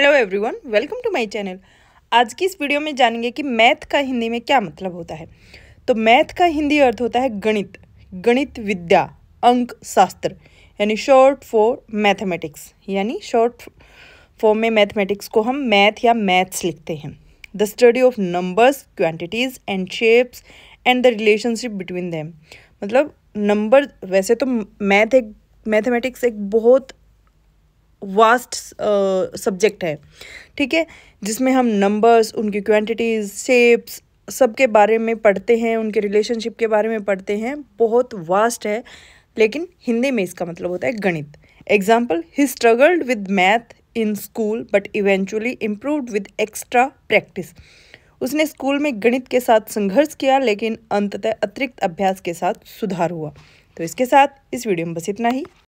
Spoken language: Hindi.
hello everyone welcome to my channel आज की इस वीडियो में जानेंगे कि मैथ का हिंदी में क्या मतलब होता है तो मैथ का हिंदी अर्थ होता है गणित गणित विद्या अंक शास्त्र यानी शॉर्ट फॉर मैथमेटिक्स यानी शॉर्ट फॉर्म में मैथमेटिक्स को हम मैथ या मैथ्स लिखते हैं the study of numbers quantities and shapes and the relationship between them मतलब नंबर वैसे तो मैथ एक मैथमेटिक्स एक बहुत वास्ट सब्जेक्ट uh, है ठीक है जिसमें हम नंबर्स उनकी क्वांटिटीज़ शेप्स सबके बारे में पढ़ते हैं उनके रिलेशनशिप के बारे में पढ़ते हैं बहुत वास्ट है लेकिन हिंदी में इसका मतलब होता है गणित example he struggled with math in school but eventually improved with extra practice उसने स्कूल में गणित के साथ संघर्ष किया लेकिन अंततः अतिरिक्त अभ्यास के साथ सुधार हुआ तो इसके साथ इस वीडियो में बस इतना ही